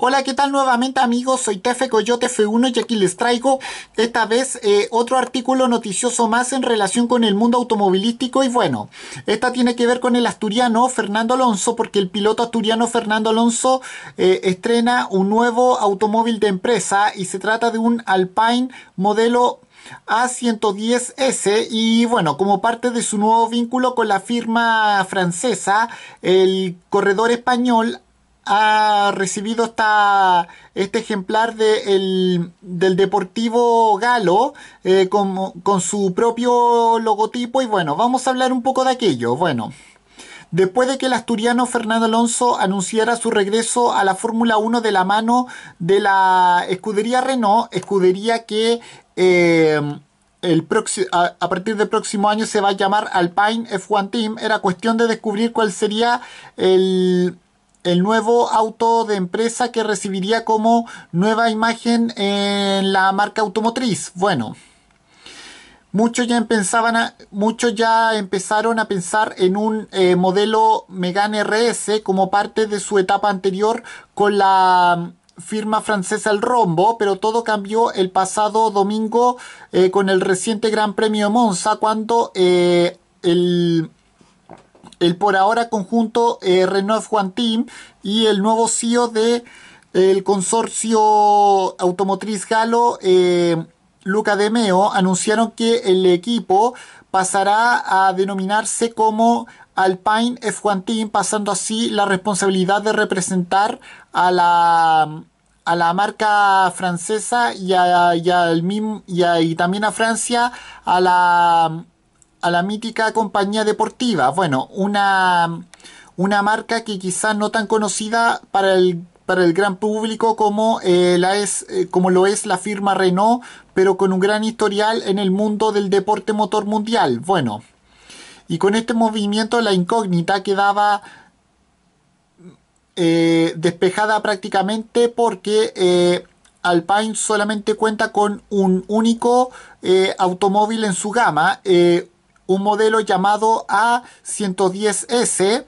Hola, ¿qué tal nuevamente amigos? Soy Tefe Coyote F1 y aquí les traigo esta vez eh, otro artículo noticioso más en relación con el mundo automovilístico y bueno, esta tiene que ver con el asturiano Fernando Alonso porque el piloto asturiano Fernando Alonso eh, estrena un nuevo automóvil de empresa y se trata de un Alpine modelo a110S y bueno, como parte de su nuevo vínculo con la firma francesa, el corredor español ha recibido esta, este ejemplar del Deportivo Galo eh, con, su propio logotipo y bueno, vamos a hablar un poco de aquello. Bueno, después de que el asturiano Fernando Alonso anunciara su regreso a la Fórmula 1 de la mano de la escudería Renault, escudería que... Eh, el a, partir del próximo año se va a llamar Alpine F1 Team. Era cuestión de descubrir cuál sería el, el nuevo auto de empresa que recibiría como nueva imagen en la marca automotriz. Bueno, muchos ya, pensaban muchos ya empezaron a pensar en un eh, modelo Megane RS como parte de su etapa anterior con la mm, firma francesa El Rombo, pero todo cambió el pasado domingo eh, con el reciente Gran Premio de Monza cuando eh, el el por ahora conjunto f eh, Renault Team y el nuevo CEO de el consorcio automotriz Galo eh, Luca de Meo anunciaron que el equipo pasará a denominarse como Alpine F1 Team, pasando así la responsabilidad de representar a la, a la marca francesa y, a, y también a Francia a la a la mítica compañía deportiva. Bueno, una, una marca que quizás no tan conocida para el, para el gran público como, eh, la es, eh, como lo es la firma Renault, pero con un gran historial en el mundo del deporte motor mundial. Bueno, y con este movimiento la incógnita quedaba eh, despejada prácticamente porque Alpine solamente cuenta con un único automóvil en su gama, un modelo llamado A110S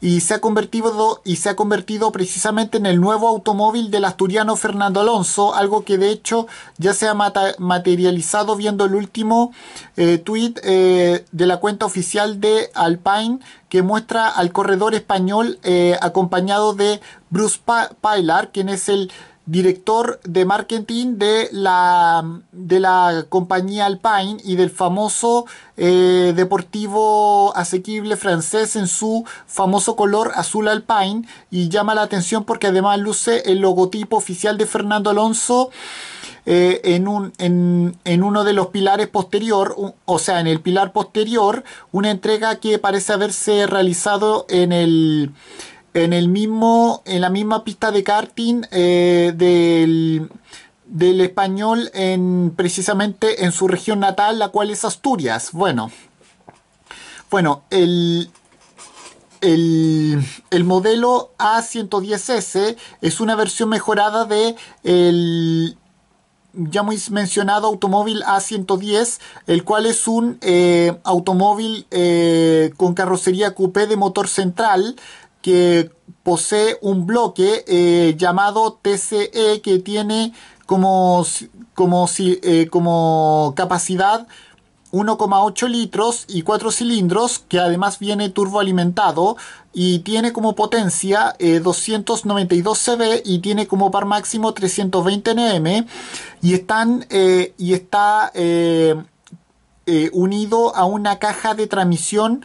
y se ha convertido y se ha convertido precisamente en el nuevo automóvil del asturiano Fernando Alonso, algo que de hecho ya se ha materializado viendo el último eh, tweet eh, de la cuenta oficial de Alpine que muestra al corredor español eh, acompañado de Bruce Pilar, quien es el director de marketing de la, de la compañía Alpine y del famoso eh, deportivo asequible francés en su famoso color azul Alpine y llama la atención porque además luce el logotipo oficial de Fernando Alonso eh, en, un, en, en, uno de los pilares posterior, o sea, en el pilar posterior, una entrega que parece haberse realizado en el en el mismo en la misma pista de karting eh, del, español en precisamente en su región natal la cual es Asturias bueno bueno el el, modelo A110S es una versión mejorada de el ya muy mencionado automóvil A110, el cual es un eh, automóvil eh, con carrocería coupé de motor central, que posee un bloque eh, llamado TCE que tiene como, como, eh, como capacidad 1,8 litros y 4 cilindros que además viene turboalimentado y tiene como potencia 292 eh, cb y tiene como par máximo 320 nm y están y está unido a una caja de transmisión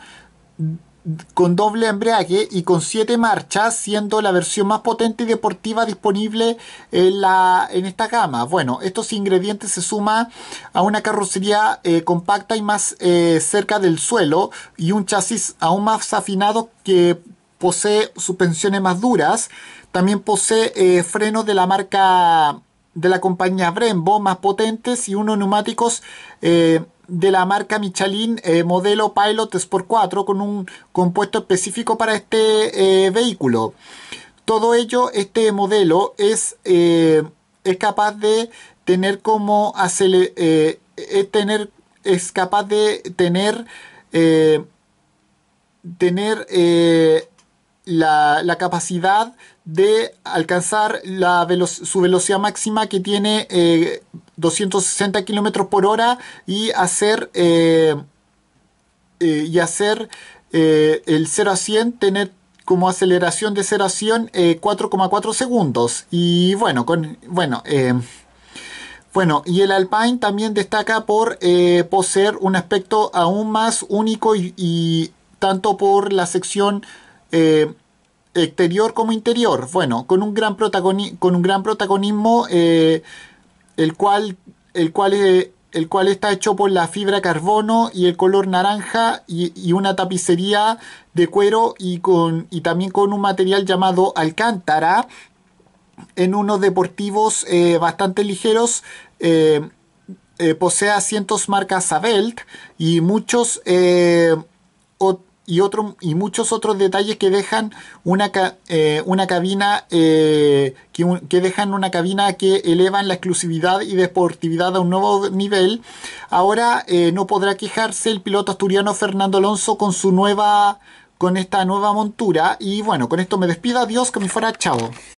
con doble embrague y con siete marchas, siendo la versión más potente y deportiva disponible en, la, en esta gama. Bueno, estos ingredientes se suman a una carrocería eh, compacta y más eh, cerca del suelo y un chasis aún más afinado que posee suspensiones más duras. También posee eh, frenos de la marca de la compañía Brembo más potentes y unos neumáticos de la marca Michelin eh, modelo Pilot Sport 4 con un compuesto específico para este eh, vehículo. Todo ello, este modelo es, eh, es capaz de tener como acelerar es, tener, es capaz de tener tener la, capacidad de alcanzar la su velocidad máxima que tiene 260 kilómetros por hora y hacer, eh, eh, y hacer eh, el 0 a 100 tener como aceleración de 0 a 100 4,4 segundos. Y bueno, con, bueno, bueno, y el Alpine también destaca por poseer un aspecto aún más único y, tanto por la sección exterior como interior. Bueno, con un gran, protagoni con un gran protagonismo el cual, el cual, eh, el cual está hecho por la fibra carbono y el color naranja y, una tapicería de cuero y, con, y también con un material llamado alcántara en unos deportivos eh, bastante ligeros. Eh, eh posee asientos marcas Sabelt y muchos otros y, y muchos otros detalles que dejan una, eh, una cabina eh, que, dejan una cabina que elevan la exclusividad y deportividad a un nuevo nivel. Ahora eh, no podrá quejarse el piloto asturiano Fernando Alonso con su nueva con esta nueva montura y bueno, con esto me despido, adiós, que me fuera, chao.